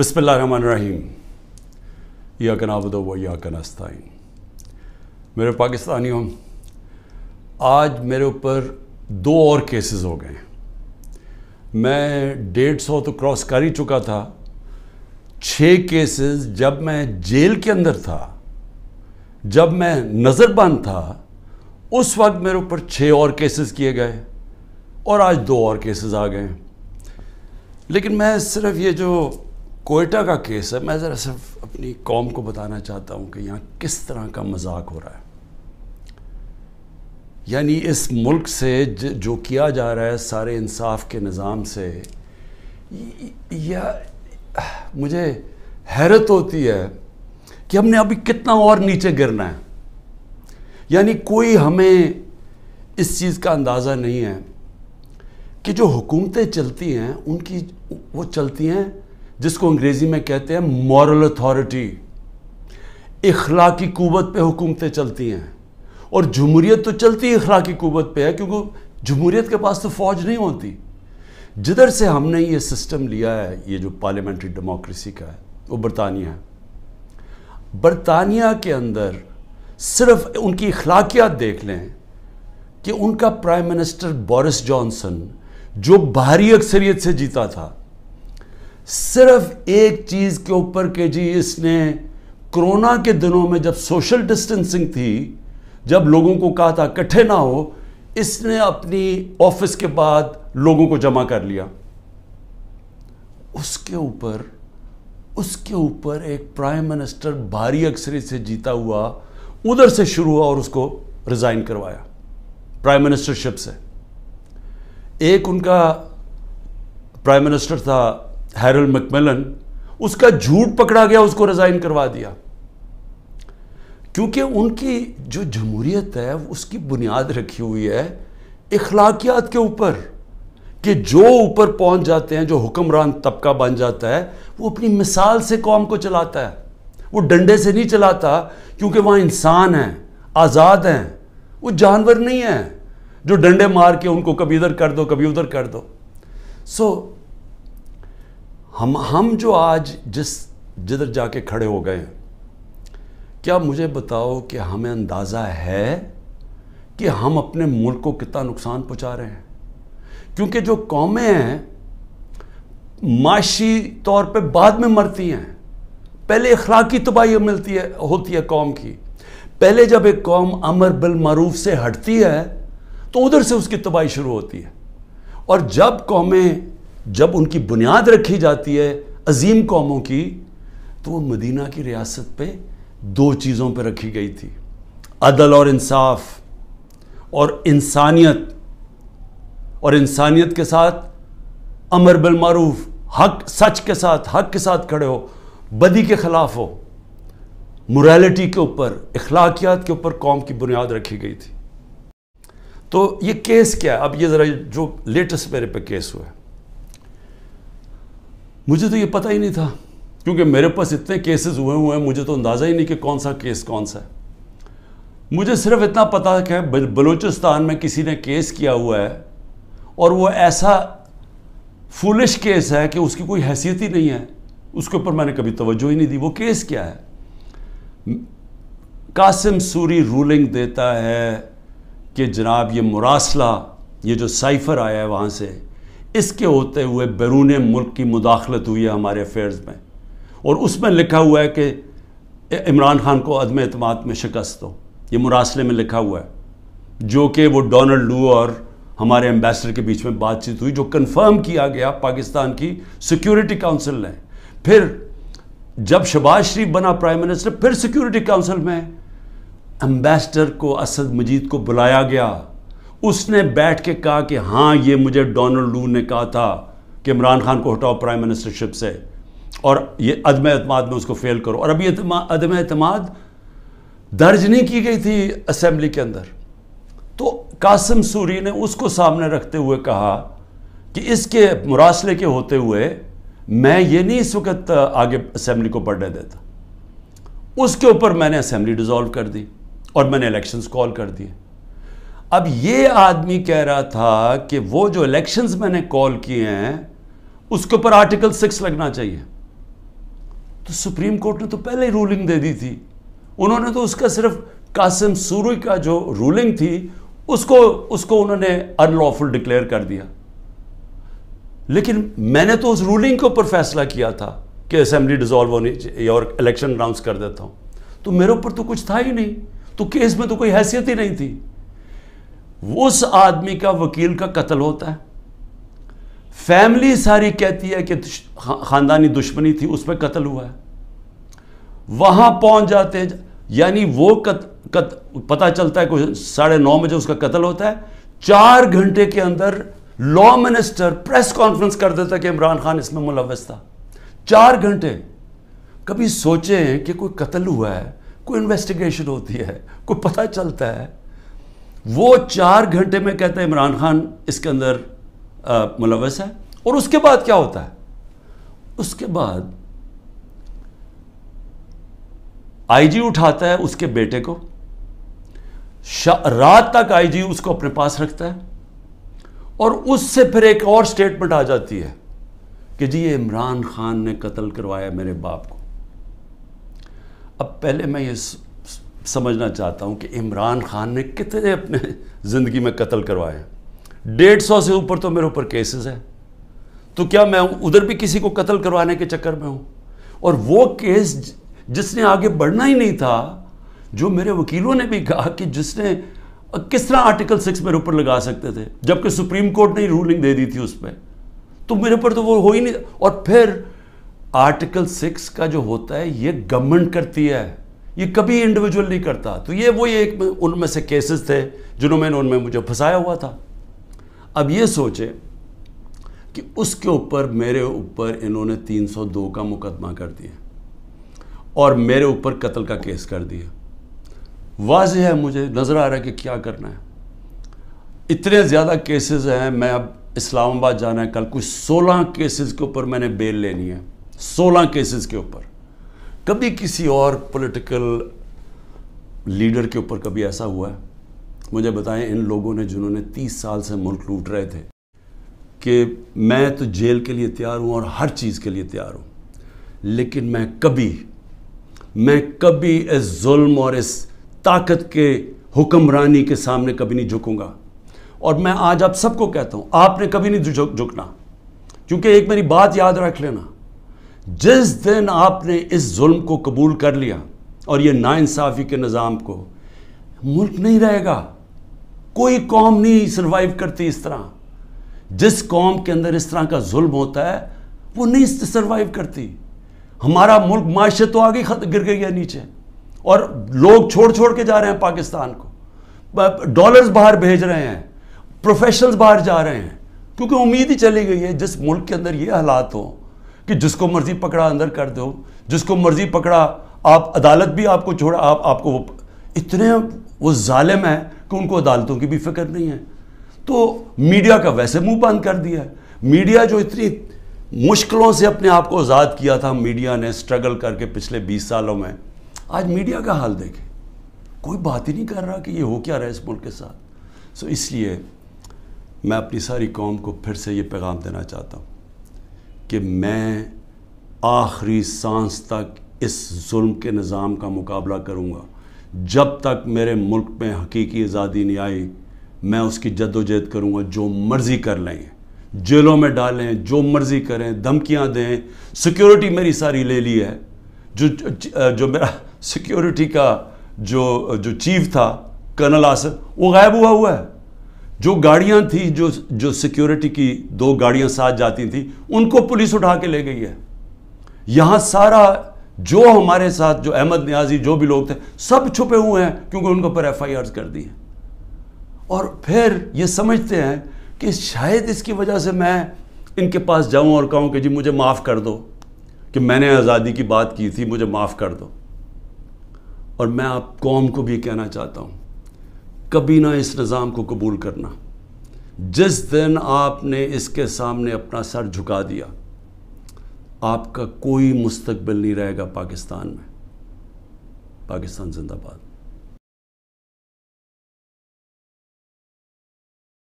बसमीम या कनाबद व या कनास्ताइन मेरे पाकिस्तानियों आज मेरे ऊपर दो और केसेस हो गए मैं डेढ़ सौ तो क्रॉस कर ही चुका था छः केसेस जब मैं जेल के अंदर था जब मैं नज़रबंद था उस वक्त मेरे ऊपर छः और केसेस किए गए और आज दो और केसेस आ गए लेकिन मैं सिर्फ ये जो कोयटा का केस है मैं ज़रा सिर्फ अपनी कौम को बताना चाहता हूँ कि यहाँ किस तरह का मजाक हो रहा है यानी इस मुल्क से जो किया जा रहा है सारे इंसाफ के निज़ाम से या मुझे हैरत होती है कि हमने अभी कितना और नीचे गिरना है यानी कोई हमें इस चीज़ का अंदाज़ा नहीं है कि जो हुकूमतें चलती हैं उनकी वो चलती हैं जिसको अंग्रेज़ी में कहते हैं मॉरल अथॉरिटी इखला की कुवत पे हुकूमतें चलती हैं और जमूरीत तो चलती ही अखला की कुवत पे है क्योंकि जमहूरीत के पास तो फ़ौज नहीं होती जिधर से हमने ये सिस्टम लिया है ये जो पार्लियामेंट्री डेमोक्रेसी का है वो बरतानिया है बरतानिया के अंदर सिर्फ उनकी अखलाकियात देख लें कि उनका प्राइम मिनिस्टर बोरिस जॉनसन जो भारी अक्सरियत से जीता था सिर्फ एक चीज़ के ऊपर के जी इसने कोरोना के दिनों में जब सोशल डिस्टेंसिंग थी जब लोगों को कहा था इकट्ठे ना हो इसने अपनी ऑफिस के बाद लोगों को जमा कर लिया उसके ऊपर उसके ऊपर एक प्राइम मिनिस्टर भारी अक्सरी से जीता हुआ उधर से शुरू हुआ और उसको रिज़ाइन करवाया प्राइम मिनिस्टरशिप से एक उनका प्राइम मिनिस्टर था हैरल मैकमेलन उसका झूठ पकड़ा गया उसको रिज़ाइन करवा दिया क्योंकि उनकी जो जमहूरियत है उसकी बुनियाद रखी हुई है इखलाकियात के ऊपर कि जो ऊपर पहुंच जाते हैं जो हुक्मरान तबका बन जाता है वो अपनी मिसाल से कौम को चलाता है वो डंडे से नहीं चलाता क्योंकि वहाँ इंसान हैं आज़ाद हैं वो जानवर नहीं हैं जो डंडे मार के उनको कभी इधर कर दो कभी उधर कर दो सो so, हम हम जो आज जिस जिधर जाके खड़े हो गए हैं क्या मुझे बताओ कि हमें अंदाज़ा है कि हम अपने मुल्क को कितना नुकसान पहुंचा रहे हैं क्योंकि जो कौमें हैं माशी तौर पे बाद में मरती हैं पहले अखलाकी तबाही मिलती है होती है कौम की पहले जब एक कौम अमर बिल मरूफ से हटती है तो उधर से उसकी तबाही शुरू होती है और जब कौमें जब उनकी बुनियाद रखी जाती है अजीम कौमों की तो वो मदीना की रियासत पे दो चीज़ों पे रखी गई थी अदल और इंसाफ और इंसानियत और इंसानियत के साथ अमर बिलमारूफ हक सच के साथ हक के साथ खड़े हो बदी के ख़िलाफ़ हो मोरालिटी के ऊपर अखलाकियात के ऊपर कौम की बुनियाद रखी गई थी तो ये केस क्या है अब ये ज़रा जो लेटेस्ट मेरे पे केस हुआ है मुझे तो ये पता ही नहीं था क्योंकि मेरे पास इतने केसेस हुए हुए हैं मुझे तो अंदाज़ा ही नहीं कि कौन सा केस कौन सा है मुझे सिर्फ इतना पता है कि बलूचिस्तान में किसी ने केस किया हुआ है और वो ऐसा फुलिश केस है कि उसकी कोई हैसियत ही नहीं है उसके ऊपर मैंने कभी तोज्जो ही नहीं दी वो केस क्या है कासिम सूरी रूलिंग देता है कि जनाब ये मुरासला ये जो साइफ़र आया है वहाँ से इसके होते हुए बैरून मुल्क की मुदाखलत हुई है हमारे अफेयर्स में और उसमें लिखा हुआ है कि इमरान खान को अदम अतमाद में शिकस्त हो ये मुरासले में लिखा हुआ है जो कि वो डोनल्ड लू और हमारे एम्बेसडर के बीच में बातचीत हुई जो कन्फर्म किया गया पाकिस्तान की सिक्योरिटी काउंसिल ने फिर जब शबाज शरीफ बना प्राइम मिनिस्टर फिर सिक्योरिटी काउंसिल में एम्बेसडर को असद मजीद को बुलाया गया उसने बैठ के कहा कि हाँ ये मुझे डोनाल्ड लू ने कहा था कि इमरान खान को हटाओ प्राइम मिनिस्टरशिप से और ये अदम अतमाद में उसको फेल करो और अभी अदम अतमाद दर्ज नहीं की गई थी असम्बली के अंदर तो कासिम सूरी ने उसको सामने रखते हुए कहा कि इसके मुरासले के होते हुए मैं ये नहीं इस वक्त आगे असम्बली को बढ़ने देता उसके ऊपर मैंने असम्बली डिज़ोल्व कर दी और मैंने इलेक्शंस कॉल कर दिए अब ये आदमी कह रहा था कि वो जो इलेक्शंस मैंने कॉल किए हैं उसके ऊपर आर्टिकल सिक्स लगना चाहिए तो सुप्रीम कोर्ट ने तो पहले ही रूलिंग दे दी थी उन्होंने तो उसका सिर्फ कासिम सूरी का जो रूलिंग थी उसको उसको उन्होंने अनलॉफुल डिक्लेयर कर दिया लेकिन मैंने तो उस रूलिंग के ऊपर फैसला किया था कि असेंबली डिजॉल्व होनी चाहिए और इलेक्शन अनाउंस कर देता हूं तो मेरे ऊपर तो कुछ था ही नहीं तो केस में तो कोई हैसियत ही नहीं थी उस आदमी का वकील का कत्ल होता है फैमिली सारी कहती है कि ख़ानदानी दुश्मनी थी उस पर कत्ल हुआ है वहां पहुंच जाते हैं यानी वो कत, कत, पता चलता है कुछ साढ़े नौ बजे उसका कत्ल होता है चार घंटे के अंदर लॉ मिनिस्टर प्रेस कॉन्फ्रेंस कर देता है कि इमरान खान इसमें मुलवस था चार घंटे कभी सोचे कि कोई कत्ल हुआ है कोई इन्वेस्टिगेशन होती है कोई पता चलता है वो चार घंटे में कहते हैं इमरान खान इसके अंदर मुलवस है और उसके बाद क्या होता है उसके बाद आईजी उठाता है उसके बेटे को रात तक आईजी उसको अपने पास रखता है और उससे फिर एक और स्टेटमेंट आ जाती है कि जी ये इमरान खान ने कत्ल करवाया मेरे बाप को अब पहले मैं ये समझना चाहता हूँ कि इमरान खान ने कितने अपने ज़िंदगी में कत्ल करवाए हैं डेढ़ सौ से ऊपर तो मेरे ऊपर केसेस हैं तो क्या मैं उधर भी किसी को कत्ल करवाने के चक्कर में हूँ और वो केस जिसने आगे बढ़ना ही नहीं था जो मेरे वकीलों ने भी कहा कि जिसने किस तरह आर्टिकल सिक्स मेरे ऊपर लगा सकते थे जबकि सुप्रीम कोर्ट ने रूलिंग दे दी थी उस पर तो मेरे ऊपर तो वो हो ही नहीं और फिर आर्टिकल सिक्स का जो होता है ये गवर्नमेंट करती है ये कभी इंडिविजुअल नहीं करता तो ये वही एक उनमें से केसेस थे जिन्होंने उनमें मुझे फंसाया हुआ था अब ये सोचे कि उसके ऊपर मेरे ऊपर इन्होंने 302 का मुकदमा कर दिया और मेरे ऊपर कत्ल का केस कर दिया वाज है मुझे नज़र आ रहा है कि क्या करना है इतने ज़्यादा केसेस हैं मैं अब इस्लामाबाद जाना है कल कुछ 16 केसेस के ऊपर मैंने बेल लेनी है 16 केसेस के ऊपर कभी किसी और पॉलिटिकल लीडर के ऊपर कभी ऐसा हुआ है मुझे बताएं इन लोगों ने जिन्होंने 30 साल से मुल्क लूट रहे थे कि मैं तो जेल के लिए तैयार हूँ और हर चीज़ के लिए तैयार हूँ लेकिन मैं कभी मैं कभी इस जुल्म और इस ताकत के हुक्मरानी के सामने कभी नहीं झुकूंगा और मैं आज आप सबको कहता हूँ आपने कभी नहीं झुकना क्योंकि एक मेरी बात याद रख लेना जिस दिन आपने इस जुल्म को कबूल कर लिया और ये इंसाफी के निज़ाम को मुल्क नहीं रहेगा कोई कौम नहीं सर्वाइव करती इस तरह जिस कौम के अंदर इस तरह का जुल्म होता है वो नहीं सर्वाइव करती हमारा मुल्क माशे तो आगे गिर गई है नीचे और लोग छोड़ छोड़ के जा रहे हैं पाकिस्तान को डॉलर्स बाहर भेज रहे हैं प्रोफेशनल्स बाहर जा रहे हैं क्योंकि उम्मीद ही चली गई है जिस मुल्क के अंदर ये हालात हों कि जिसको मर्जी पकड़ा अंदर कर दो जिसको मर्जी पकड़ा आप अदालत भी आपको छोड़ा आप आपको वो इतने वो ालिम है कि उनको अदालतों की भी फिक्र नहीं है तो मीडिया का वैसे मुंह बंद कर दिया है मीडिया जो इतनी मुश्किलों से अपने आप को आज़ाद किया था मीडिया ने स्ट्रगल करके पिछले 20 सालों में आज मीडिया का हाल देखें कोई बात ही नहीं कर रहा कि ये हो क्या रहा है इस मुल्क के साथ सो इसलिए मैं अपनी सारी कौम को फिर से ये पैगाम देना चाहता हूँ कि मैं आखिरी सांस तक इस जुल्म के निज़ाम का मुकाबला करूँगा जब तक मेरे मुल्क में हकीकी आज़ादी नहीं आई मैं उसकी जद्दोजहद करूँगा जो मर्ज़ी कर लें जेलों में डालें जो मर्ज़ी करें धमकियाँ दें सिक्योरिटी मेरी सारी ले ली है जो जो मेरा सिक्योरिटी का जो जो चीफ था कर्नल आसफ वो गायब हुआ हुआ है जो गाड़ियां थी जो जो सिक्योरिटी की दो गाड़ियां साथ जाती थी उनको पुलिस उठा के ले गई है यहाँ सारा जो हमारे साथ जो अहमद न्याजी जो भी लोग थे सब छुपे हुए हैं क्योंकि उनके ऊपर एफ आई कर दी है और फिर ये समझते हैं कि शायद इसकी वजह से मैं इनके पास जाऊं और कहूं कि जी मुझे माफ़ कर दो कि मैंने आज़ादी की बात की थी मुझे माफ़ कर दो और मैं आप कौम को भी कहना चाहता हूं कभी ना इस निज़ाम को कबूल करना जिस दिन आपने इसके सामने अपना सर झुका दिया आपका कोई मुस्तबिल नहीं रहेगा पाकिस्तान में पाकिस्तान जिंदाबाद